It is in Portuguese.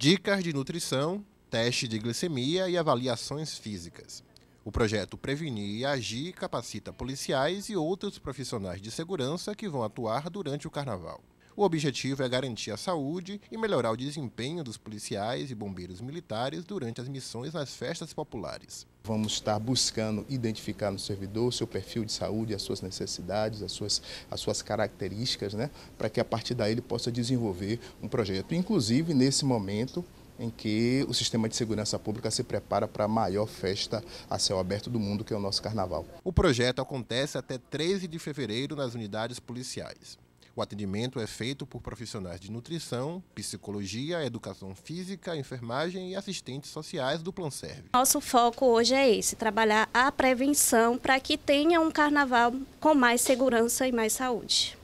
dicas de nutrição, teste de glicemia e avaliações físicas. O projeto Prevenir e Agir capacita policiais e outros profissionais de segurança que vão atuar durante o carnaval. O objetivo é garantir a saúde e melhorar o desempenho dos policiais e bombeiros militares durante as missões nas festas populares vamos estar buscando identificar no servidor o seu perfil de saúde, as suas necessidades, as suas, as suas características, né, para que a partir daí ele possa desenvolver um projeto. Inclusive, nesse momento, em que o sistema de segurança pública se prepara para a maior festa a céu aberto do mundo, que é o nosso carnaval. O projeto acontece até 13 de fevereiro nas unidades policiais. O atendimento é feito por profissionais de nutrição, psicologia, educação física, enfermagem e assistentes sociais do Plan Serve. Nosso foco hoje é esse, trabalhar a prevenção para que tenha um carnaval com mais segurança e mais saúde.